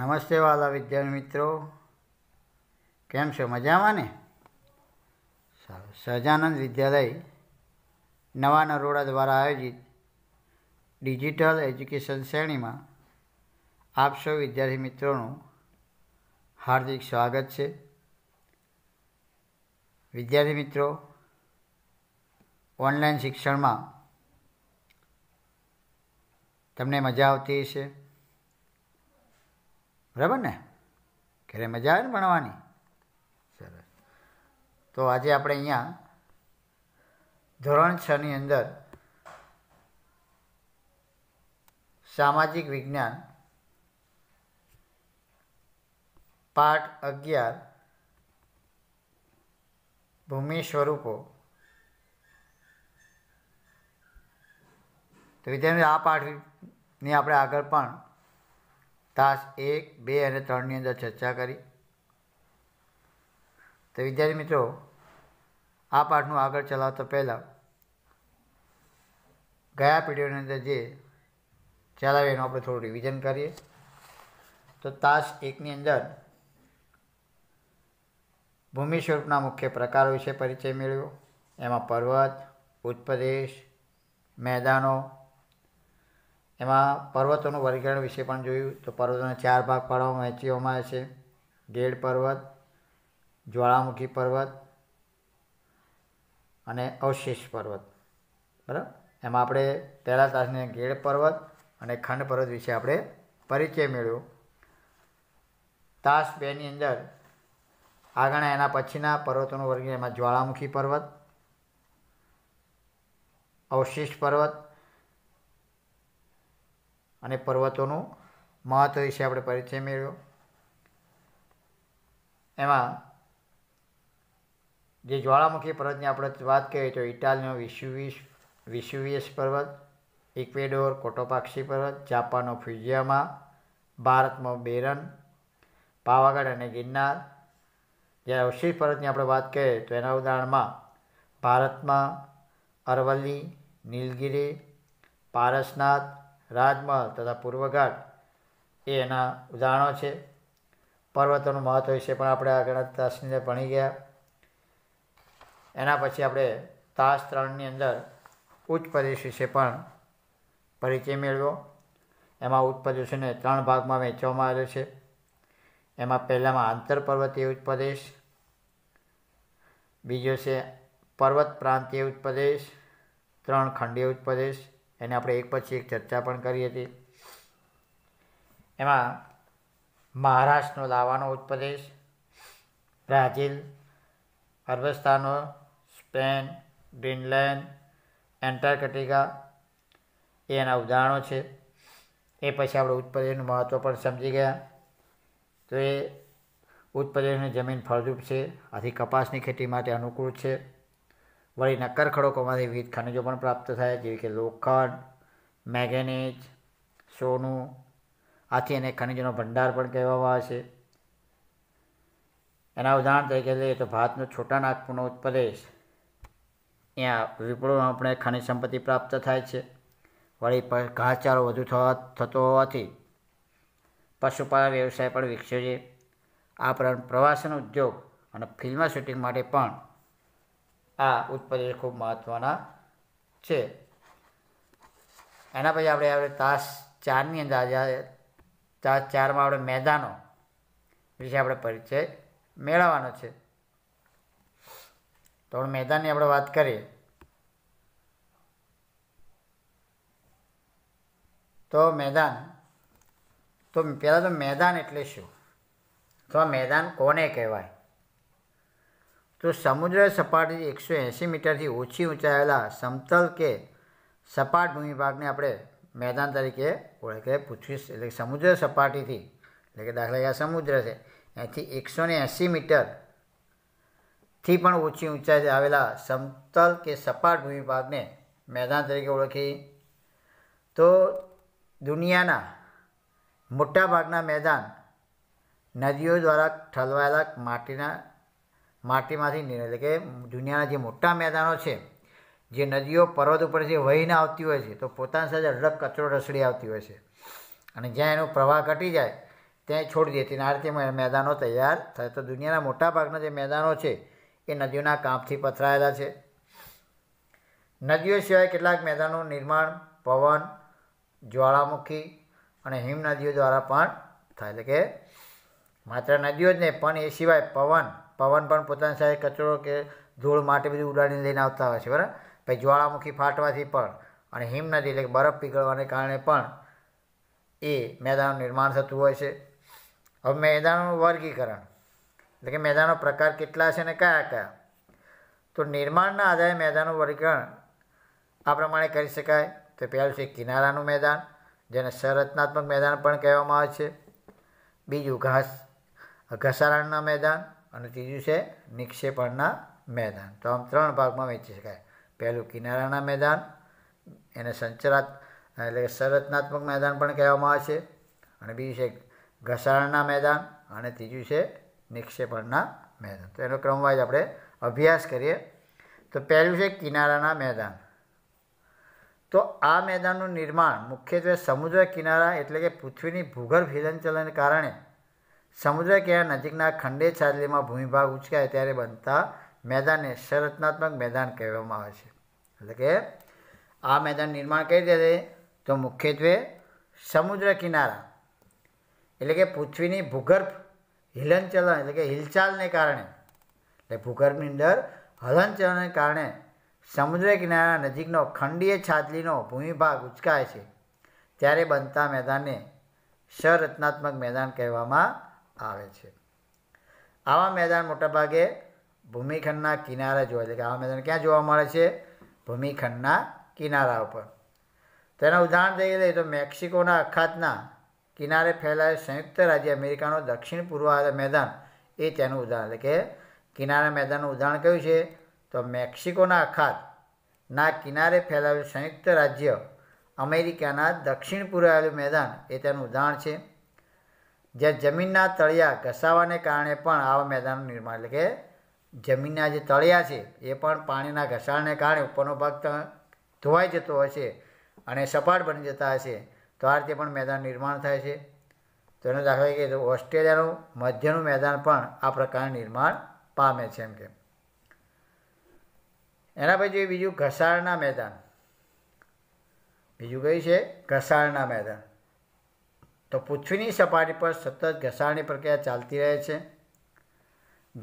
નમસ્તે વાલા વિદ્યાર્થી મિત્રો કેમ છો મજામાં ને સારું સહજાનંદ વિદ્યાલય નવા નરોડા દ્વારા આયોજિત ડિજિટલ એજ્યુકેશન શ્રેણીમાં આપ સૌ વિદ્યાર્થી મિત્રોનું હાર્દિક સ્વાગત છે વિદ્યાર્થી મિત્રો ઓનલાઈન શિક્ષણમાં તમને મજા આવતી હશે બરાબર ને ઘરે મજા આવે ને ભણવાની સરસ તો આજે આપણે અહીંયા ધોરણ છની અંદર સામાજિક વિજ્ઞાન પાઠ અગિયાર ભૂમિ સ્વરૂપો તો વિદ્યાર્થી આ પાઠની આપણે આગળ પણ તાસ એક બે અને ત્રણની અંદર ચર્ચા કરી તો વિદ્યાર્થી મિત્રો આ પાઠનું આગળ ચલાવતા પહેલાં ગયા પેઢીઓની અંદર જે ચલાવે એનું આપણે થોડું રિવિઝન કરીએ તો તાસ એકની અંદર ભૂમિ સ્વરૂપના મુખ્ય પ્રકારો વિશે પરિચય મેળવ્યો એમાં પર્વત ઉત્પ્રદેશ મેદાનો એમાં પર્વતોનું વર્ગીકરણ વિશે પણ જોયું તો પર્વતોના ચાર ભાગ પાડવામાં વહેંચવામાં આવે છે ગેડ પર્વત જ્વાળામુખી પર્વત અને અવશેષ પર્વત બરાબર એમાં આપણે પહેલાં તાસને ગેડ પર્વત અને ખંડ પર્વત વિશે આપણે પરિચય મેળવ્યો તાસ બેની અંદર આગળ એના પછીના પર્વતોનું વર્ગીકરણ એમાં જ્વાળામુખી પર્વત અવશિષ્ટ પર્વત અને પર્વતોનું મહત્ત્વ વિશે આપણે પરિચય મેળવ્યો એમાં જે જ્વાળામુખી પર્વતની આપણે વાત કરીએ તો ઇટાલીનો વિશ્યુવિસ વિશ્યુવિયસ પર્વત ઇક્વેડોર કોટોપાક્ષી પર્વત જાપાનનો ફ્યુજિયામા ભારતમાં બેરન પાવાગઢ અને ગિરનાર જ્યારે અવશેષ પર્વતની આપણે વાત કરીએ તો એના ઉદાહરણમાં ભારતમાં અરવલ્લી નીલગીરી પારસનાથ રાજમહલ તથા પૂર્વઘાટ એ એના ઉદાહરણો છે પર્વતોનું મહત્ત્વ વિશે પણ આપણે આગળ તાસની અંદર ભણી ગયા એના પછી આપણે તાસ ત્રણની અંદર ઉચ્ચ પ્રદેશ વિશે પણ પરિચય મેળવ્યો એમાં ઉચ્ચ પ્રદેશોને ત્રણ ભાગમાં વહેંચવામાં આવ્યો છે એમાં પહેલાંમાં આંતરપર્વતીય ઉત્પ્રદેશ બીજો છે પર્વત પ્રાંતીય ઉત્પ્રદેશ ત્રણ ખંડીય ઉત્પ્રદેશ એને આપણે એક પછી એક ચર્ચા પણ કરી હતી એમાં મહારાષ્ટ્રનો લાવાનો ઉત્પ્રદેશ બ્રાઝિલ અરબસ્તાનો સ્પેન ગ્રીનલેન્ડ એન્ટાર્કટિકા એ એના ઉદાહરણો છે એ પછી આપણે ઉત્પ્રદેશનું મહત્ત્વ પણ સમજી ગયા તો એ ઉત્પ્રદેશની જમીન ફળદ્રુપ છે આથી કપાસની ખેતી માટે અનુકૂળ છે વળી નક્કર ખડકોમાંથી વિવિધ ખનિજો પણ પ્રાપ્ત થાય જેવી કે લોખંડ મેંગેનીઝ સોનું આથી એને ખનિજોનો ભંડાર પણ કહેવામાં આવે છે એના ઉદાહરણ તરીકે લઈએ તો ભારતનો છોટા નાગપુરનો પ્રદેશ ત્યાં વિપુલ આપણે ખનિજ સંપત્તિ પ્રાપ્ત થાય છે વળી ઘાસચારો વધુ થવા થતો હોવાથી પશુપાલન વ્યવસાય પણ વિકસ્યો છે આ ઉપરાંત પ્રવાસન ઉદ્યોગ અને ફિલ્મ શૂટિંગ માટે પણ આ ઉત્પત્તિ ખૂબ મહત્ત્વના છે એના પછી આપણે આપણે તાસ ચારની અંદર આજે તાસ ચારમાં આપણે મેદાનો વિશે આપણે પરિચય મેળવવાનો છે તો આપણે મેદાનની આપણે વાત કરીએ તો મેદાન તો પહેલાં તો મેદાન એટલે શું તો મેદાન કોને કહેવાય तो समुद्र सपाटी एक सौ एशी मीटर की ओछी ऊंचाएला समतल के सपाट भूमिभाग ने अपने मैदान तरीके ओ पृथ्वी समुद्र सपाटी थी दाखला क्या समुद्र से एक सौ एशी मीटर थी ओछी ऊंचाई आ समतल के सपाट भूमिभाग ने मैदान तरीके ओ तो दुनियाना मोटा भागना मैदान नदियों द्वारा ठलवाये मटीना માટીમાંથી એટલે કે દુનિયાના જે મોટા મેદાનો છે જે નદીઓ પર્વત ઉપરથી વહીને આવતી હોય છે તો પોતાની સાથે અઢળક કચરો રસડી આવતી હોય છે અને જ્યાં એનો પ્રવાહ ઘટી જાય ત્યાં છોડી દેતી અને આ રીતે મેદાનો તૈયાર થાય તો દુનિયાના મોટાભાગના જે મેદાનો છે એ નદીઓના કાંપથી પથરાયેલા છે નદીઓ સિવાય કેટલાક મેદાનો નિર્માણ પવન જ્વાળામુખી અને હિમનદીઓ દ્વારા પણ થાય એટલે કે માત્ર નદીઓ જ નહીં પણ એ સિવાય પવન પવન પણ પોતાની સાથે કચરો કે ધૂળ માટે બધું ઉડાડીને લઈને આવતા હોય છે બરાબર પછી જ્વાળામુખી ફાટવાથી પણ અને હિમનદી એટલે કે બરફ પીગળવાને કારણે પણ એ મેદાનનું નિર્માણ થતું હોય છે હવે મેદાનનું વર્ગીકરણ એટલે કે મેદાનનો પ્રકાર કેટલા છે અને કયા કયા તો નિર્માણના આધારે મેદાનનું વર્ગીકરણ આ પ્રમાણે કરી શકાય તો પહેલું છે કિનારાનું મેદાન જેને સંરચનાત્મક મેદાન પણ કહેવામાં આવે છે બીજું ઘાસ ઘસારણના મેદાન અને ત્રીજું છે નિક્ષેપણના મેદાન તો આમ ત્રણ ભાગમાં વહેંચી શકાય પહેલું કિનારાના મેદાન એને સંચરાત એટલે કે સંરચનાત્મક મેદાન પણ કહેવામાં આવે છે અને બીજું છે ઘસારણના મેદાન અને ત્રીજું છે નિક્ષેપણના મેદાન તો એનો ક્રમવાઇઝ આપણે અભ્યાસ કરીએ તો પહેલું છે કિનારાના મેદાન તો આ મેદાનનું નિર્માણ મુખ્યત્વે સમુદ્ર કિનારા એટલે કે પૃથ્વીની ભૂગર્ભ હિલનચલનને કારણે સમુદ્ર કિનારા નજીકના ખંડે છાજલીમાં ભૂમિભાગ ઉચકાય ત્યારે બનતા મેદાનને સંરચનાત્મક મેદાન કહેવામાં આવે છે એટલે કે આ મેદાન નિર્માણ કઈ રીતે તો મુખ્યત્વે સમુદ્ર કિનારા એટલે કે પૃથ્વીની ભૂગર્ભ હિલનચલન એટલે કે હિલચાલને કારણે એટલે ભૂગર્ભની અંદર હલનચલનને કારણે સમુદ્ર કિનારા નજીકનો ખંડીય છાજલીનો ભૂમિભાગ ઉચકાય છે ત્યારે બનતા મેદાનને સંરચનાત્મક મેદાન કહેવામાં આવે છે આવા મેદાન મોટાભાગે ભૂમિખંડના કિનારા જોવા એટલે કે આવા મેદાન ક્યાં જોવા મળે છે ભૂમિખંડના કિનારા ઉપર તેના ઉદાહરણ તરીકે લઈએ તો મેક્સિકોના અખાતના કિનારે ફેલાયેલ સંયુક્ત રાજ્ય અમેરિકાનો દક્ષિણ પૂર્વ મેદાન એ તેનું ઉદાહરણ એટલે કે કિનારા મેદાનનું ઉદાહરણ કયું છે તો મેક્સિકોના અખાતના કિનારે ફેલાયેલું સંયુક્ત રાજ્ય અમેરિકાના દક્ષિણ પૂર્વ મેદાન એ તેનું ઉદાહરણ છે જ્યાં જમીનના તળિયા ઘસાવાને કારણે પણ આવા મેદાનનું નિર્માણ એટલે કે જમીનના જે તળિયા છે એ પણ પાણીના ઘસાણને કારણે ઉપરનો ભાગ ધોવાઈ જતો હશે અને સપાટ બની જતા હશે તો આ રીતે પણ મેદાન નિર્માણ થાય છે તો એનો દાખલો કે ઓસ્ટ્રેલિયાનું મધ્યનું મેદાન પણ આ પ્રકારે નિર્માણ પામે છે એમ કે એના પછી જોઈએ બીજું ઘસાળના મેદાન બીજું કયું છે ઘસાળના મેદાન તો પૃથ્વીની સપાટી પર સતત ઘસાણની પ્રક્રિયા ચાલતી રહે છે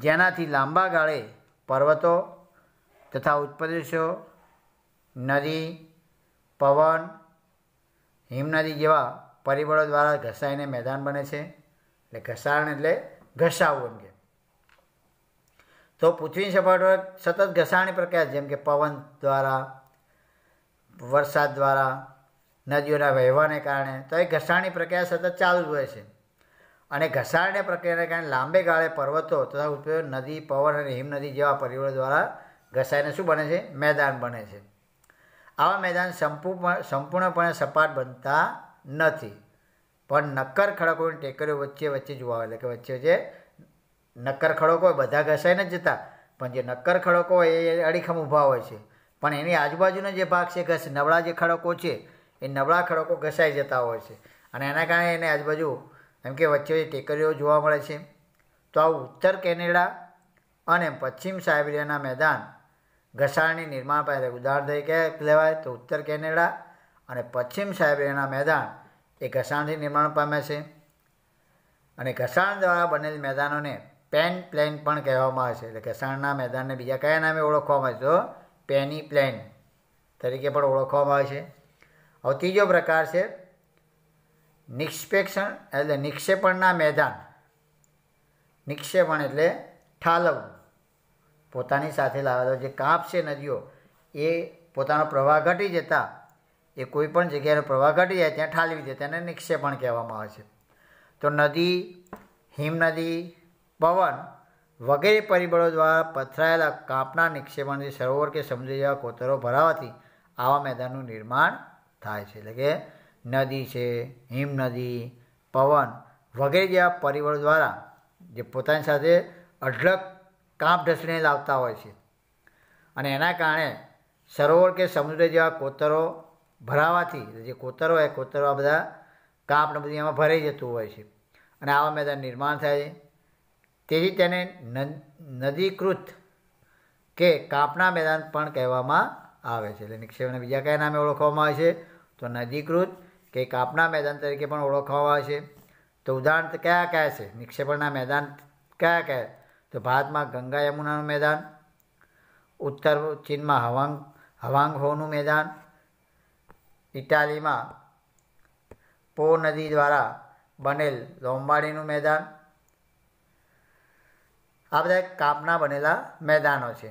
જેનાથી લાંબા ગાળે પર્વતો તથા ઉત્પ્રદેશો નદી પવન હિમનદી જેવા પરિબળો દ્વારા ઘસાઈને મેદાન બને છે એટલે ઘસાણ એટલે ઘસાવવું એમ કે તો પૃથ્વીની સપાટી પર સતત ઘસાણની પ્રક્રિયા જેમ કે પવન દ્વારા વરસાદ દ્વારા નદીઓના વહેવાને કારણે તો એ ઘસાણની પ્રક્રિયા સતત ચાલુ હોય છે અને ઘસાણની પ્રક્રિયાને કારણે લાંબે ગાળે પર્વતો તથા ઉપયોગ નદી પવન અને હિમનદી જેવા પરિબળો દ્વારા ઘસાઈને શું બને છે મેદાન બને છે આવા મેદાન સંપૂર્ણ સંપૂર્ણપણે સપાટ બનતા નથી પણ નક્કર ખડકોની ટેકરીઓ વચ્ચે વચ્ચે જોવા આવે એટલે કે વચ્ચે જે નક્કર ખડકો હોય બધા ઘસાઈને જ જતા પણ જે નક્કર ખડકો હોય એ અડીખમ ઊભા હોય છે પણ એની આજુબાજુનો જે ભાગ છે ઘસ નબળા જે ખડકો છે એ નબળા ખડકો ઘસાઈ જતા હોય છે અને એના કારણે એને આજુબાજુ એમ કે વચ્ચે ટેકરીઓ જોવા મળે છે તો આ ઉત્તર કેનેડા અને પશ્ચિમ સાઇબિરિયાના મેદાન ઘસાણની નિર્માણ પાસે ઉદાહરણ તરીકે લેવાય તો ઉત્તર કેનેડા અને પશ્ચિમ સાઇબિરિયાના મેદાન એ ઘસાણથી નિર્માણ પામે છે અને ઘસાણ દ્વારા બનેલ મેદાનોને પેન પ્લેન પણ કહેવામાં આવે છે એટલે ઘસાણના મેદાનને બીજા કયા નામે ઓળખવામાં આવે છે તો પેની પ્લેન તરીકે પણ ઓળખવામાં આવે છે હવે ત્રીજો પ્રકાર છે નિષ્પેક્ષણ એટલે નિક્ષેપણના મેદાન નિક્ષેપણ એટલે ઠાલવવું પોતાની સાથે લાવેલો જે કાંપ છે નદીઓ એ પોતાનો પ્રવાહ ઘટી જતા એ કોઈ પણ જગ્યાનો પ્રવાહ ઘટી જાય ત્યાં ઠાલવી દે તેને નિક્ષેપણ કહેવામાં આવે છે તો નદી હિમનદી પવન વગેરે પરિબળો દ્વારા પથરાયેલા કાંપના નિક્ષેપણથી સરોવર કે સમુદ્ર જેવા કોતરો ભરાવાથી આવા મેદાનનું નિર્માણ થાય છે એટલે કે નદી છે હિમ નદી પવન વગેરે જેવા પરિબળો દ્વારા જે પોતાની સાથે અઢળક કામ ઢસડીને લાવતા હોય છે અને એના કારણે સરોવર કે સમુદ્ર જેવા કોતરો ભરાવાથી જે કોતરો હોય કોતરો આ બધા કાંપને બધી એમાં ભરાઈ જતું હોય છે અને આવા મેદાન નિર્માણ થાય છે તેથી તેને નદીકૃત કે કાંપના મેદાન પણ કહેવામાં આવે છે એટલે નિક્ષેપને બીજા કયા નામે ઓળખવામાં આવે છે તો નદીકૃત કે કાપના મેદાન તરીકે પણ ઓળખવામાં આવે છે તો ઉદાહરણ કયા કયા છે નિક્ષેપણના મેદાન કયા કયા તો ભારતમાં ગંગા યમુનાનું મેદાન ઉત્તર ચીનમાં હવાંગ હવાંગહોનું મેદાન ઇટાલીમાં પો નદી દ્વારા બનેલ લોંબાડીનું મેદાન આ બધા કાપના બનેલા મેદાનો છે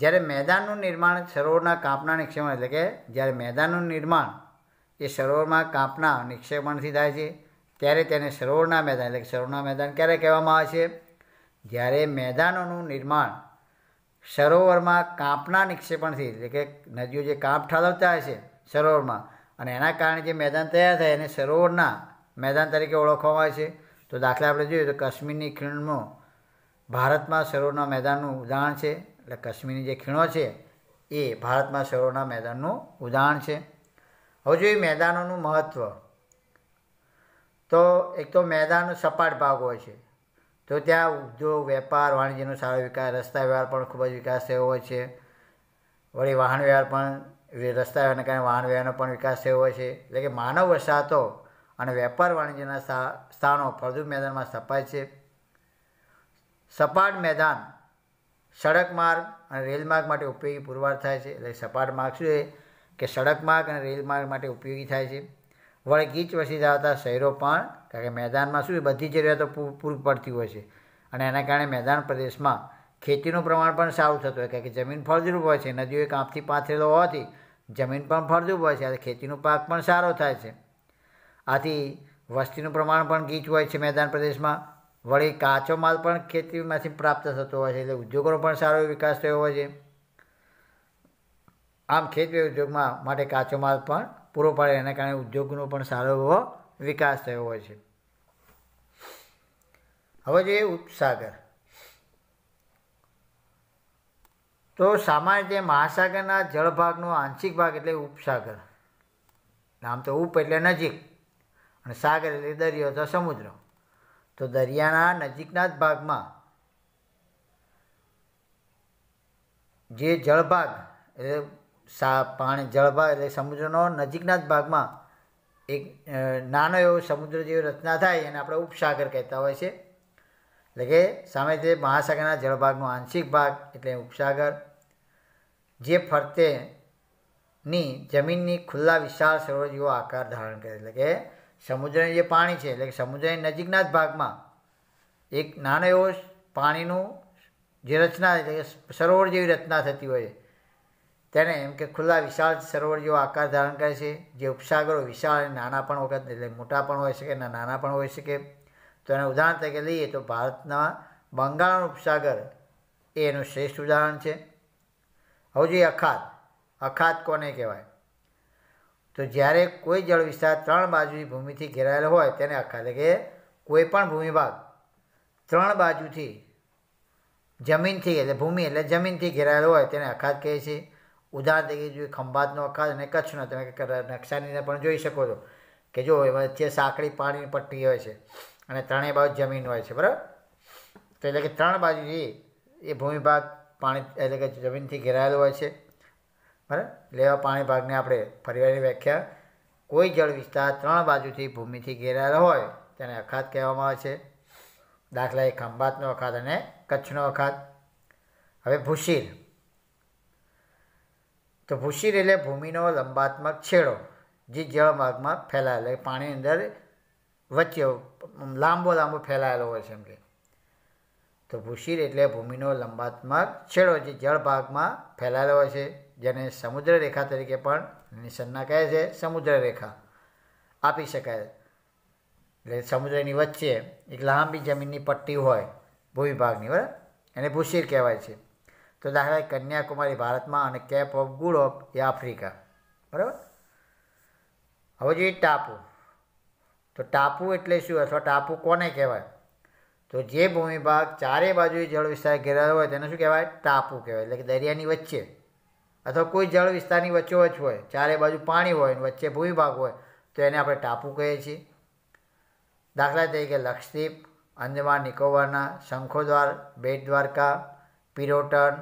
જ્યારે મેદાનનું નિર્માણ સરોવરના કાંપના નિક્ષેપણ એટલે કે જ્યારે મેદાનનું નિર્માણ એ સરોવરમાં કાંપના નિક્ષેપણથી થાય છે ત્યારે તેને સરોવરના મેદાન એટલે કે સરોવરના મેદાન ક્યારે કહેવામાં આવે છે જ્યારે મેદાનોનું નિર્માણ સરોવરમાં કાંપના નિક્ષેપણથી એટલે કે નદીઓ જે કાંપ ઠાલવતા છે સરોવરમાં અને એના કારણે જે મેદાન તૈયાર થાય એને સરોવરના મેદાન તરીકે ઓળખવામાં આવે છે તો દાખલા આપણે જોઈએ તો કાશ્મીરની ખીણમાં ભારતમાં સરોવરના મેદાનનું ઉદાહરણ છે એટલે કાશ્મીરની જે ખીણો છે એ ભારતમાં શહેરોના મેદાનનું ઉદાહરણ છે હવે જોઈએ મેદાનોનું મહત્ત્વ તો એક તો મેદાનનો સપાટ ભાગ હોય છે તો ત્યાં ઉદ્યોગ વેપાર વાણિજ્યનો સારો વિકાસ રસ્તા વ્યવહાર પણ ખૂબ જ વિકાસ થયો હોય છે વળી વાહન વ્યવહાર પણ રસ્તા વ્યવહારને કારણે વાહન વ્યવહારનો પણ વિકાસ થયો હોય છે એટલે કે માનવ વસાહતો અને વેપાર વાણિજ્યના સ્થાનો ફળદ્રુપ મેદાનમાં સપાય છે સપાટ મેદાન સડક માર્ગ અને રેલ માર્ગ માટે ઉપયોગી પુરવાર થાય છે એટલે સપાટ માર્ગ શું છે કે સડક માર્ગ અને રેલ માર્ગ માટે ઉપયોગી થાય છે વળી ગીચ વસી ધરાવતા શહેરો પણ કારણ કે મેદાનમાં શું બધી જરૂરિયાતો પૂરી પડતી હોય છે અને એના કારણે મેદાન પ્રદેશમાં ખેતીનું પ્રમાણ પણ સારું થતું હોય કારણ કે જમીન ફળદ્રુપ હોય છે નદીઓએ કાંપથી પાથરેલો હોવાથી જમીન પણ ફળદ્રુપ હોય છે અને ખેતીનો પાક પણ સારો થાય છે આથી વસ્તીનું પ્રમાણ પણ ગીચ હોય છે મેદાન પ્રદેશમાં વળી કાચો માલ પણ ખેતીમાંથી પ્રાપ્ત થતો હોય છે એટલે ઉદ્યોગોનો પણ સારો વિકાસ થયો હોય છે આમ ખેતી ઉદ્યોગમાં માટે કાચો માલ પણ પૂરો પાડે એના કારણે ઉદ્યોગનો પણ સારો એવો વિકાસ થયો હોય છે હવે જોઈએ ઉપસાગર તો સામાન્ય રીતે મહાસાગરના જળભાગનો આંશિક ભાગ એટલે ઉપસાગર નામ તો ઉપ એટલે નજીક અને સાગર એટલે દરિયો અથવા સમુદ્ર તો દરિયાના નજીકના જ ભાગમાં જે જળભાગ એટલે સા પાણી જળભાગ એટલે સમુદ્રનો નજીકના જ ભાગમાં એક નાનો એવો સમુદ્ર જેવી રચના થાય એને આપણે ઉપસાગર કહેતા હોય છે એટલે કે સામે તે મહાસાગરના જળભાગનો આંશિક ભાગ એટલે ઉપસાગર જે ફરતેની જમીનની ખુલ્લા વિશાળ સરોવર જેવો આકાર ધારણ કરે એટલે કે સમુદ્રની જે પાણી છે એટલે સમુદ્રની નજીકના જ ભાગમાં એક નાનો એવો પાણીનું જે રચના એટલે સરોવર જેવી રચના થતી હોય તેને એમ કે ખુલ્લા વિશાળ સરોવર જેવો આકાર ધારણ કરે છે જે ઉપસાગરો વિશાળ અને નાના પણ વખત એટલે મોટા પણ હોઈ શકે અને નાના પણ હોઈ શકે તો એને ઉદાહરણ તરીકે લઈએ તો ભારતના બંગાળનો ઉપસાગર એ એનું શ્રેષ્ઠ ઉદાહરણ છે હવે જોઈએ અખાત અખાત કોને કહેવાય તો જ્યારે કોઈ જળ વિસ્તાર ત્રણ બાજુની ભૂમિથી ઘેરાયેલો હોય તેને આખા એટલે કે કોઈ પણ ભૂમિભાગ ત્રણ બાજુથી જમીનથી એટલે ભૂમિ એટલે જમીનથી ઘેરાયેલો હોય તેને અખાત કહે છે ઉદાહરણ તરીકે જોઈએ ખંભાતનો અખાત અને કચ્છનો તમે નકશાની પણ જોઈ શકો છો કે જો વચ્ચે સાંકડી પાણીની પટ્ટી હોય છે અને ત્રણેય બાજુ જમીન હોય છે બરાબર તો એટલે કે ત્રણ બાજુથી એ ભૂમિભાગ પાણી એટલે કે જમીનથી ઘેરાયેલો હોય છે બરાબર લેવા પાણી ભાગને આપણે ફરીવારની વ્યાખ્યા કોઈ જળ વિસ્તાર ત્રણ બાજુથી ભૂમિથી ઘેરાયેલો હોય તેને અખાત કહેવામાં આવે છે દાખલા એ ખંભાતનો અખાત અને કચ્છનો અખાત હવે ભૂશીર તો ભૂશીર એટલે ભૂમિનો લંબાત્મક છેડો જે જળમાર્ગમાં ફેલાયેલો પાણી અંદર વચ્ચે લાંબો લાંબો ફેલાયેલો હોય છે એમ કે તો ભૂશીર એટલે ભૂમિનો લંબાત્મક છેડો જે જળ ભાગમાં ફેલાયેલો હોય છે જેને સમુદ્ર રેખા તરીકે પણ નિસન્ના કહે છે સમુદ્ર રેખા આપી શકાય એટલે સમુદ્રની વચ્ચે એક લાંબી જમીનની પટ્ટી હોય ભૂમિભાગની બરાબર એને ભૂશીર કહેવાય છે તો દાખલા કન્યાકુમારી ભારતમાં અને કેપ ઓફ ગુડ ઓફ એ આફ્રિકા બરાબર હવે જોઈએ ટાપુ તો ટાપુ એટલે શું અથવા ટાપુ કોને કહેવાય તો જે ભૂમિભાગ ચારે બાજુએ જળ વિસ્તાર ઘેરાયો હોય તેને શું કહેવાય ટાપુ કહેવાય એટલે કે દરિયાની વચ્ચે અથવા કોઈ જળ વિસ્તારની વચ્ચોવચ હોય ચારે બાજુ પાણી હોય અને વચ્ચે ભૂમિભાગ હોય તો એને આપણે ટાપુ કહીએ છીએ દાખલા તરીકે લક્ષદ્વીપ અંદમાન નિકોબારના શંખોદ્વાર બેટ દ્વારકા પિરોટન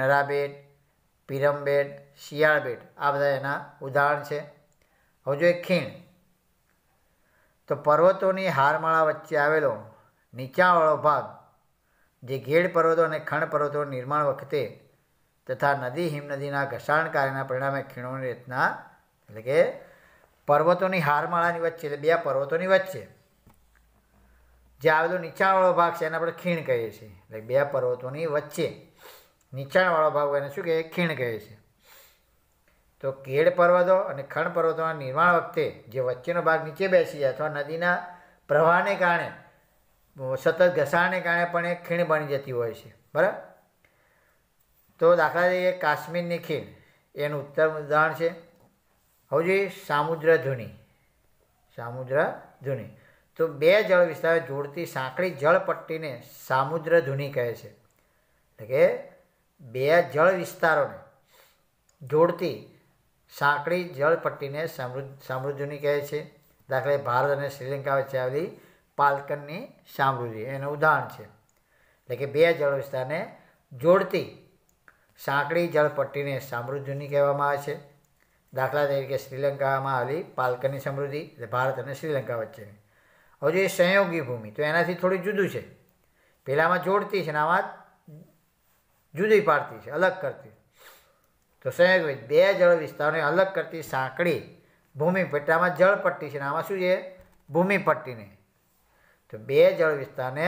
નરાબેટ પિરમબેટ શિયાળબેટ આ બધા એના ઉદાહરણ છે હવે જો એક ખીણ તો પર્વતોની હારમાળા વચ્ચે આવેલો નીચાવાળો ભાગ જે ઘેડ પર્વતો અને ખંડ પર્વતો નિર્માણ વખતે તથા નદી હિમનદીના ઘસાણ કાર્યના પરિણામે ખીણોની રચના એટલે કે પર્વતોની હારમાળાની વચ્ચે એટલે બે પર્વતોની વચ્ચે જે આવેલો નીચાણવાળો ભાગ છે એને આપણે ખીણ કહીએ છીએ એટલે બે પર્વતોની વચ્ચે નીચાણવાળો ભાગ એને શું કહે ખીણ કહે છે તો કેડ પર્વતો અને ખણ પર્વતોના નિર્માણ વખતે જે વચ્ચેનો ભાગ નીચે બેસી જાય અથવા નદીના પ્રવાહને કારણે સતત ઘસાણને કારણે પણ એ ખીણ બની જતી હોય છે બરાબર તો દાખલા તરીકે કાશ્મીરની ખીણ એનું ઉત્તર ઉદાહરણ છે હવે જોઈએ સામુદ્ર ધુની સામુદ્ર ધુની તો બે જળ વિસ્તાર જોડતી સાંકડી જળપટ્ટીને સામુદ્ર ધુની કહે છે એટલે કે બે જળ વિસ્તારોને જોડતી સાંકડી જળપટ્ટીને સામૃદ્ધુની કહે છે દાખલે ભારત અને શ્રીલંકા વચ્ચે આવેલી પાલકનની સામૃદ્ધિ એનું ઉદાહરણ છે એટલે કે બે જળ વિસ્તારને જોડતી સાંકડી જળપટ્ટીને સમૃદ્ધિની કહેવામાં આવે છે દાખલા તરીકે શ્રીલંકામાં આવેલી પાલકની સમૃદ્ધિ એટલે ભારત અને શ્રીલંકા વચ્ચેની હજુ એ સંયોગી ભૂમિ તો એનાથી થોડી જુદું છે પહેલાંમાં જોડતી છે ને આમાં જુદી પાડતી છે અલગ કરતી તો સંયોગ બે જળ વિસ્તારોને અલગ કરતી સાંકડી ભૂમિ પટ્ટામાં જળપટ્ટી છે ને આમાં શું છે ભૂમિ તો બે જળ વિસ્તારને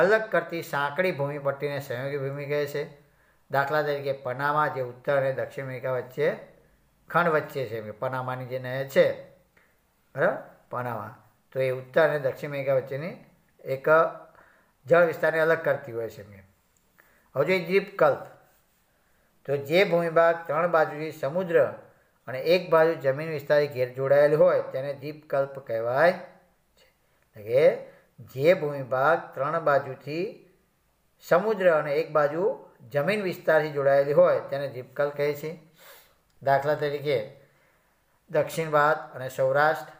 અલગ કરતી સાંકડી ભૂમિપટ્ટીને સંયોગી ભૂમિ કહે છે દાખલા તરીકે પનામા જે ઉત્તર અને દક્ષિણ અમેરિકા વચ્ચે ખંડ વચ્ચે છે પનામાની જે નહેર છે બરાબર પનામા તો એ ઉત્તર અને દક્ષિણ અમેરિકા વચ્ચેની એક જળ વિસ્તારને અલગ કરતી હોય છે મેં હવે જો દ્વીપકલ્પ તો જે ભૂમિભાગ ત્રણ બાજુથી સમુદ્ર અને એક બાજુ જમીન વિસ્તારથી ઘેર જોડાયેલ હોય તેને દ્વીપકલ્પ કહેવાય છે એટલે કે જે ભૂમિભાગ ત્રણ બાજુથી સમુદ્ર અને એક બાજુ જમીન વિસ્તારથી જોડાયેલી હોય તેને ઝીપકલ કહે છે દાખલા તરીકે દક્ષિણ ભારત અને સૌરાષ્ટ્ર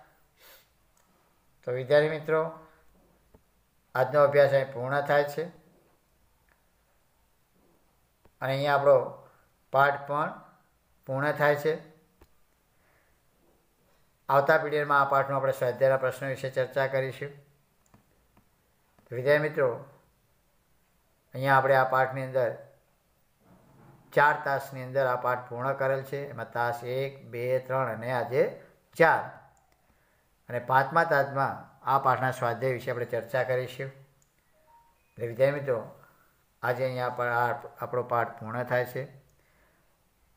તો વિદ્યાર્થી મિત્રો આજનો અભ્યાસ અહીં પૂર્ણ થાય છે અને અહીંયા આપણો પાઠ પણ પૂર્ણ થાય છે આવતા પીરિયડમાં આ પાઠમાં આપણે સ્વાધ્યાયના પ્રશ્નો વિશે ચર્ચા કરીશું વિદ્યાર્થી મિત્રો અહીંયા આપણે આ પાઠની અંદર ચાર તાસની અંદર આ પાઠ પૂર્ણ કરેલ છે એમાં તાસ એક બે ત્રણ અને આજે ચાર અને પાંચમા તાસમાં આ પાઠના સ્વાધ્યાય વિશે આપણે ચર્ચા કરીશું એટલે વિદ્યાર્થી મિત્રો આજે અહીંયા પણ આપણો પાઠ પૂર્ણ થાય છે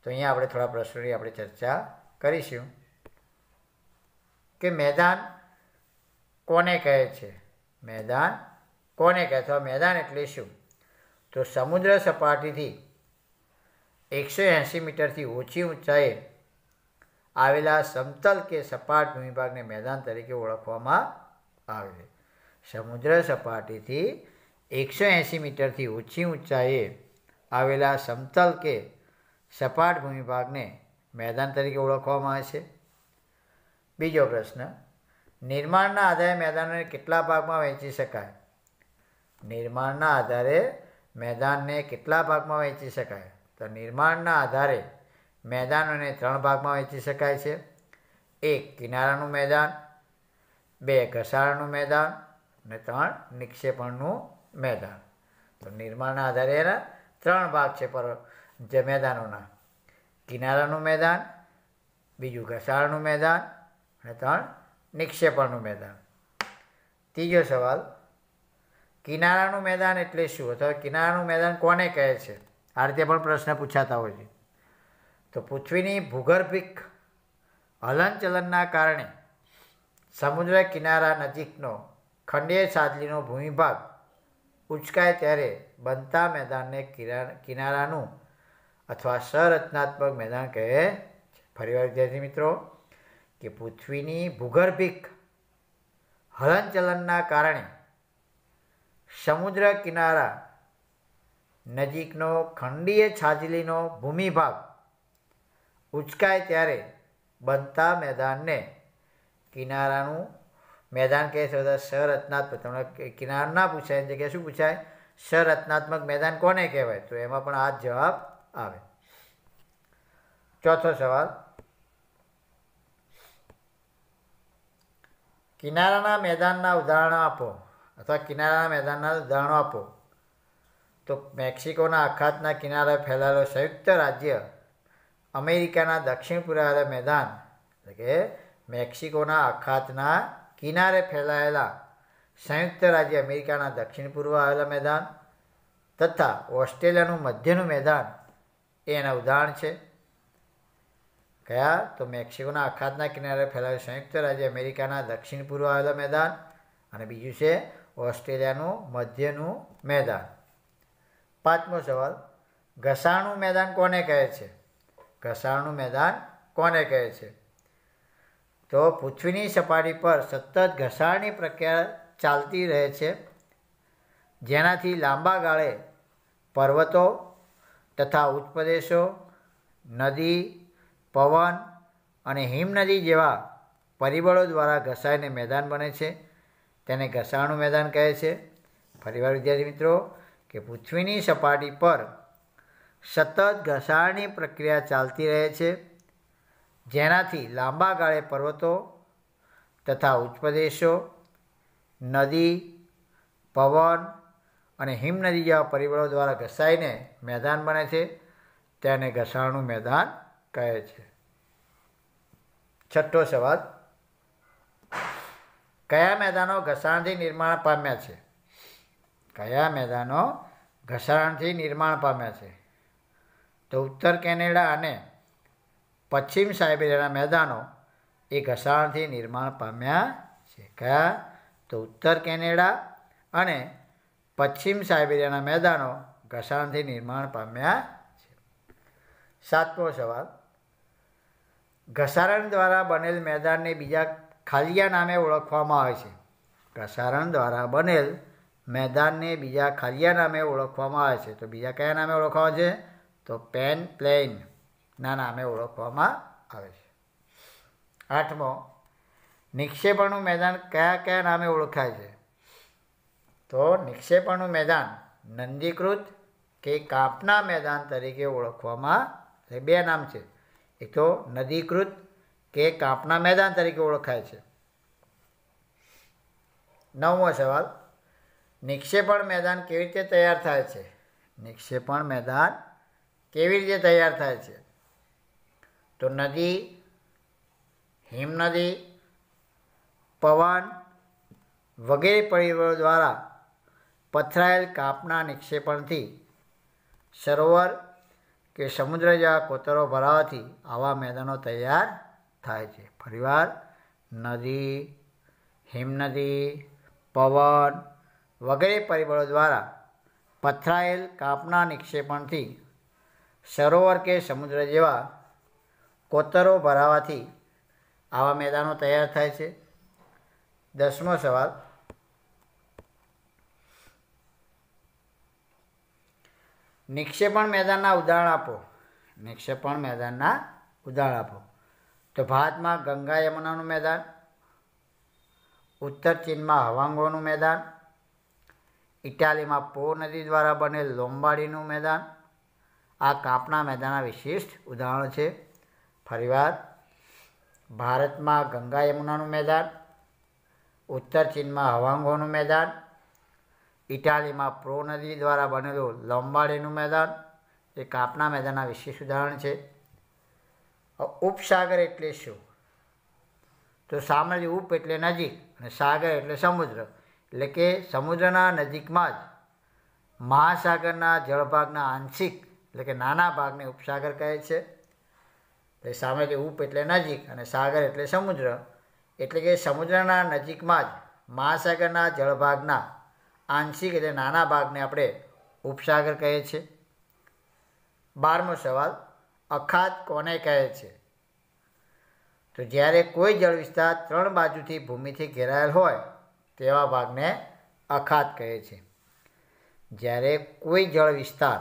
તો અહીંયા આપણે થોડા પ્રશ્નોની આપણે ચર્ચા કરીશું કે મેદાન કોને કહે છે મેદાન કોને કહે અથવા મેદાન એટલે શું તો સમુદ્ર સપાટીથી એકસો એંસી મીટરથી ઓછી ઊંચાઈએ આવેલા સમતલ કે સપાટ ભૂમિભાગને મેદાન તરીકે ઓળખવામાં આવે છે સમુદ્ર સપાટીથી એકસો એંસી મીટરથી ઓછી ઊંચાઈએ આવેલા સમતલ કે સપાટ ભૂમિભાગને મેદાન તરીકે ઓળખવામાં આવે છે બીજો પ્રશ્ન નિર્માણના આધારે મેદાનને કેટલા ભાગમાં વહેંચી શકાય નિર્માણના આધારે મેદાનને કેટલા ભાગમાં વહેંચી શકાય તો નિર્માણના આધારે મેદાનોને ત્રણ ભાગમાં વહેંચી શકાય છે એક કિનારાનું મેદાન બે ઘસારાનું મેદાન અને ત્રણ નિક્ષેપણનું મેદાન તો નિર્માણના આધારે એના ત્રણ ભાગ છે પર જે મેદાનોના કિનારાનું મેદાન બીજું ઘસારાનું મેદાન અને ત્રણ નિક્ષેપણનું મેદાન ત્રીજો સવાલ કિનારાનું મેદાન એટલે શું અથવા કિનારાનું મેદાન કોને કહે છે આ રીતે પણ પ્રશ્ન પૂછાતા હોય છે તો પૃથ્વીની ભૂગર્ભિક હલનચલનના કારણે સમુદ્ર કિનારા નજીકનો ખંડીય સાદલીનો ભૂમિભાગ ઉચકાય ત્યારે બનતા મેદાનને કિનારાનું અથવા સંરચનાત્મક મેદાન કહે ફરીવાર વિદ્યાર્થી મિત્રો કે પૃથ્વીની ભૂગર્ભિક હલનચલનના કારણે સમુદ્ર કિનારા નજીકનો ખંડીય છાજલીનો ભૂમિભાગ ઉચકાય ત્યારે બનતા મેદાનને કિનારાનું મેદાન કહે છે બધા સંરચનાત્મક તમને કિનાર ના પૂછાય એની જગ્યાએ શું પૂછાય સંરચનાત્મક મેદાન કોને કહેવાય તો એમાં પણ આ જવાબ આવે ચોથો સવાલ કિનારાના મેદાનના ઉદાહરણો આપો અથવા કિનારાના મેદાનના ઉદાહરણો આપો તો મેક્સિકોના અખાતના કિનારે ફેલાયેલો સંયુક્ત રાજ્ય અમેરિકાના દક્ષિણ પુરાળે મેદાન એટલે કે મેક્સિકોના અખાતના કિનારે ફેલાયેલા સંયુક્ત રાજ્ય અમેરિકાના દક્ષિણ પૂર્વ આવેલા મેદાન તથા ઓસ્ટ્રેલિયાનું મધ્યનું મેદાન એ એના ઉદાહરણ છે કયા તો મેક્સિકોના અખાતના કિનારે ફેલાયેલું સંયુક્ત રાજ્ય અમેરિકાના દક્ષિણ પૂર્વ આવેલા મેદાન અને બીજું છે ઓસ્ટ્રેલિયાનું મધ્યનું મેદાન પાંચમો સવાલ ઘસાણું મેદાન કોને કહે છે ઘસાણું મેદાન કોને કહે છે તો પૃથ્વીની સપાટી પર સતત ઘસાણની પ્રક્રિયા ચાલતી રહે છે જેનાથી લાંબા ગાળે પર્વતો તથા ઉત્પ્રદેશો નદી પવન અને હિમનદી જેવા પરિબળો દ્વારા ઘસાઈને મેદાન બને છે તેને ઘસાણું મેદાન કહે છે ફરીવાર વિદ્યાર્થી મિત્રો કે પૃથ્વીની સપાટી પર સતત ઘસાણની પ્રક્રિયા ચાલતી રહે છે જેનાથી લાંબા ગાળે પર્વતો તથા ઉચ્ચપ્રદેશો નદી પવન અને હિમનદી જેવા પરિબળો દ્વારા ઘસાઈને મેદાન બને છે તેને ઘસાણનું મેદાન કહે છે છઠ્ઠો સવાલ કયા મેદાનો ઘસાણથી નિર્માણ પામ્યા છે કયા મેદાનો ઘસારણથી નિર્માણ પામ્યા છે તો ઉત્તર કેનેડા અને પશ્ચિમ સાઇબેરિયાના મેદાનો એ ઘસારણથી નિર્માણ પામ્યા છે કયા તો ઉત્તર કેનેડા અને પશ્ચિમ સાઇબેરિયાના મેદાનો ઘસારણથી નિર્માણ પામ્યા છે સાતમો સવાલ ઘસારણ દ્વારા બનેલ મેદાનને બીજા ખાલિયા નામે ઓળખવામાં આવે છે ઘસારણ દ્વારા બનેલ મેદાનને બીજા ખાલિયા નામે ઓળખવામાં આવે છે તો બીજા કયા નામે ઓળખવામાં છે તો પેન પ્લેનના નામે ઓળખવામાં આવે છે આઠમો નિક્ષેપણનું મેદાન કયા કયા નામે ઓળખાય છે તો નિક્ષેપણનું મેદાન નંદીકૃત કે કાપના મેદાન તરીકે ઓળખવામાં બે નામ છે એક તો નદીકૃત કે કાપના મેદાન તરીકે ઓળખાય છે નવમો સવાલ નિક્ષેપણ મેદાન કેવી રીતે તૈયાર થાય છે નિક્ષેપણ મેદાન કેવી રીતે તૈયાર થાય છે તો નદી હિમનદી પવન વગેરે પરિબળો દ્વારા પથરાયેલ કાપના નિક્ષેપણથી સરોવર કે સમુદ્ર જેવા કોતરો ભરાવાથી આવા મેદાનો તૈયાર થાય છે ફરીવાર નદી હિમનદી પવન વગેરે પરિબળો દ્વારા પથરાયેલ કાપના નિક્ષેપણથી સરોવર કે સમુદ્ર જેવા કોતરો ભરાવાથી આવા મેદાનો તૈયાર થાય છે દસમો સવાલ નિક્ષેપણ મેદાનના ઉદાહરણ આપો નિક્ષેપણ મેદાનના ઉદાહરણ આપો તો ભારતમાં ગંગા યમુનાનું મેદાન ઉત્તર ચીનમાં હવાંગોનું મેદાન ઇટાલીમાં પો નદી દ્વારા બનેલ લોંબાડીનું મેદાન આ કાપના મેદાનના વિશિષ્ટ ઉદાહરણ છે ફરીવાર ભારતમાં ગંગા યમુનાનું મેદાન ઉત્તર ચીનમાં હવાંગોનું મેદાન ઇટાલીમાં પ્રો નદી દ્વારા બનેલું લોંબાડીનું મેદાન એ કાપના મેદાનના વિશેષ ઉદાહરણ છે ઉપસાગર એટલે શું તો સામે ઉપ એટલે નજીક અને સાગર એટલે સમુદ્ર એટલે કે સમુદ્રના નજીકમાં જ મહાસાગરના જળભાગના આંશિક એટલે કે નાના ભાગને ઉપસાગર કહે છે એટલે સામે કે ઉપ એટલે નજીક અને સાગર એટલે સમુદ્ર એટલે કે સમુદ્રના નજીકમાં જ મહાસાગરના જળભાગના આંશિક એટલે નાના ભાગને આપણે ઉપસાગર કહે છે બારમો સવાલ અખાત કોને કહે છે તો જ્યારે કોઈ જળ વિસ્તાર ત્રણ બાજુથી ભૂમિથી ઘેરાયેલ હોય તેવા ભાગને અખાત કહે છે જ્યારે કોઈ જળ વિસ્તાર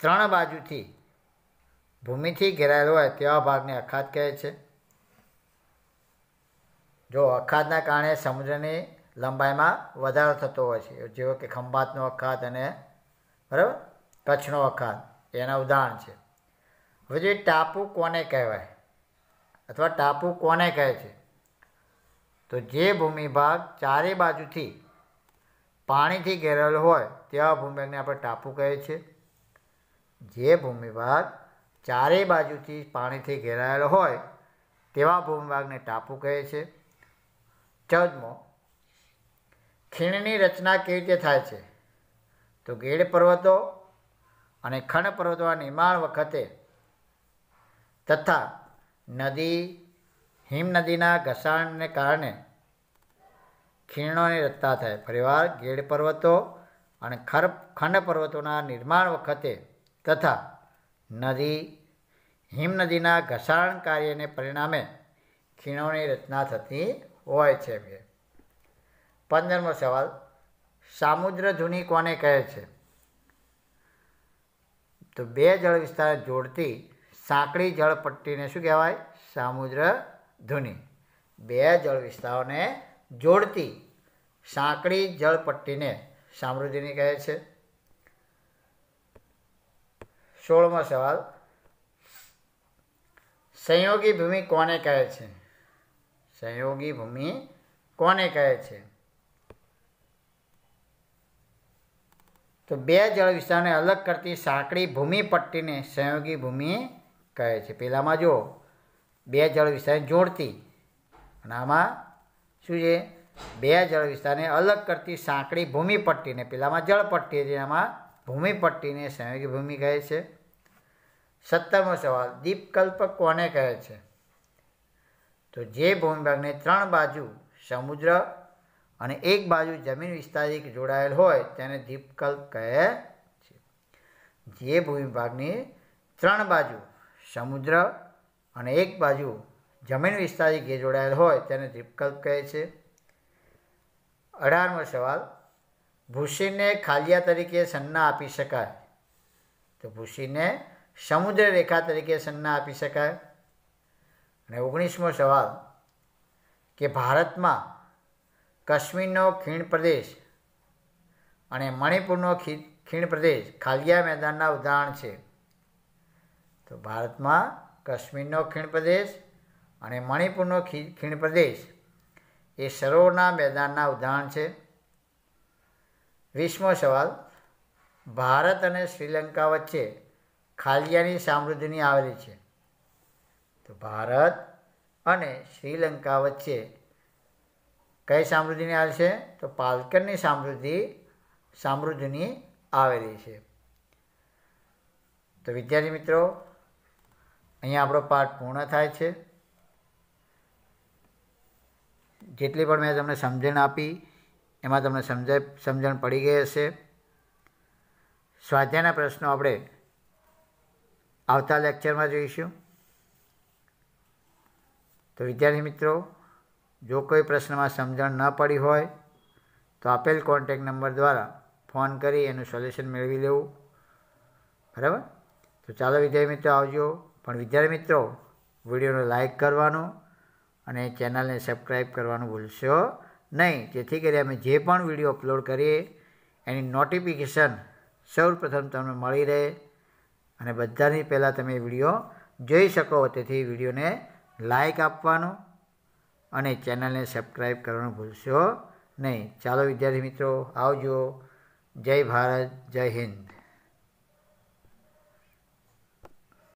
ત્રણ બાજુથી ભૂમિથી ઘેરાયેલો હોય તેવા ભાગને અખાત કહે છે જો અખાતના કારણે સમુદ્રની લંબાઈમાં વધારો થતો હોય છે જેવો કે ખંભાતનો અખાત અને બરાબર કચ્છનો અખાત એના ઉદાહરણ છે હવે જે ટાપુ કોને કહેવાય અથવા ટાપુ કોને કહે છે તો જે ભૂમિભાગ ચારે બાજુથી પાણીથી ઘેરેલો હોય તેવા ભૂમિભાગને આપણે ટાપુ કહે છે જે ભૂમિભાગ ચારે બાજુથી પાણીથી ઘેરાયેલો હોય તેવા ભૂમિભાગને ટાપુ કહે છે ચૌદમો ખીણની રચના કેવી રીતે થાય છે તો ગેડ પર્વતો અને ખંડ પર્વતોના નિર્માણ વખતે તથા નદી હિમનદીના ઘસાણને કારણે ખીણોની રચના થાય પરિવાર ગેડ પર્વતો અને ખર ખંડ પર્વતોના નિર્માણ વખતે તથા નદી હિમનદીના ઘસારણ કાર્યને પરિણામે ખીણોની રચના થતી હોય છે પંદરમો સવાલ સામુદ્ર ધૂની કોને કહે છે તો બે જળ વિસ્તાર જોડતી સાંકડી જળપટ્ટીને શું કહેવાય સામુદ્ર ધૂની બે જળ વિસ્તારોને જોડતી સાંકડી જળપટ્ટીને સામ્રુદિની કહે છે સોળમો સવાલ સંયોગી ભૂમિ કોને કહે છે સંયોગી ભૂમિ કોને કહે છે તો બે જળ વિસ્તારને અલગ કરતી સાંકડી ભૂમિ પટ્ટીને સંયોગી ભૂમિ કહે છે પહેલાંમાં જો બે જળ વિસ્તારને જોડતી અને આમાં શું છે બે જળ વિસ્તારને અલગ કરતી સાંકડી ભૂમિપટ્ટીને પેલામાં જળપટ્ટી હતી એમાં ભૂમિપટ્ટીને સંયોગી ભૂમિ કહે છે સત્તરમો સવાલ દીપકલ્પ કોને કહે છે તો જે ભૂમિભાગને ત્રણ બાજુ સમુદ્ર અને એક બાજુ જમીન વિસ્તારિક જોડાયેલ હોય તેને દીપકલ્પ કહે છે જે ભૂમિભાગની ત્રણ બાજુ સમુદ્ર અને એક બાજુ જમીન વિસ્તારથી ઘે જોડાયેલ હોય તેને દ્વીપકલ્પ કહે છે અઢારમો સવાલ ભૂસીને ખાલિયા તરીકે સંજ્ઞા આપી શકાય તો ભૂસીને સમુદ્ર રેખા તરીકે સંજ્ઞા આપી શકાય અને ઓગણીસમો સવાલ કે ભારતમાં કાશ્મીરનો ખીણ પ્રદેશ અને મણિપુરનો ખીણ પ્રદેશ ખાલિયા મેદાનના ઉદાહરણ છે તો ભારતમાં કાશ્મીરનો ખીણ પ્રદેશ અને મણિપુરનો ખીણ પ્રદેશ એ સરોવરના મેદાનના ઉદાહરણ છે વીસમો સવાલ ભારત અને શ્રીલંકા વચ્ચે ખાલિયાની સામ્રાજ્યની આવેલી છે તો ભારત અને શ્રીલંકા વચ્ચે કઈ સામ્રાજ્યની આવેલી છે તો પાલકરની સામ્રાજ્ય સામૃદ્ધિની આવેલી છે તો વિદ્યાર્થી મિત્રો અહીંયા આપણો પાઠ પૂર્ણ થાય છે જેટલી પણ મેં તમને સમજણ આપી એમાં તમને સમજાય સમજણ પડી ગઈ હશે સ્વાધ્યાયના પ્રશ્નો આપણે આવતા લેક્ચરમાં જોઈશું તો વિદ્યાર્થી મિત્રો જો કોઈ પ્રશ્નમાં સમજણ ન પડી હોય તો આપેલ કોન્ટેક નંબર દ્વારા ફોન કરી એનું સોલ્યુશન મેળવી લેવું બરાબર તો ચાલો વિદ્યાર્થી મિત્રો આવજો પણ વિદ્યાર્થી મિત્રો વિડીયોને લાઇક કરવાનું અને ચેનલને સબસ્ક્રાઈબ કરવાનું ભૂલશો નહીં જેથી કરી અમે જે પણ વિડીયો અપલોડ કરીએ એની નોટિફિકેશન સૌપ્રથમ તમને મળી રહે અને બધાની પહેલાં તમે વિડીયો જોઈ શકો તેથી વિડીયોને લાઈક આપવાનું અને ચેનલને સબસ્ક્રાઈબ કરવાનું ભૂલશો નહીં ચાલો વિદ્યાર્થી મિત્રો આવજો જય ભારત જય હિન્દ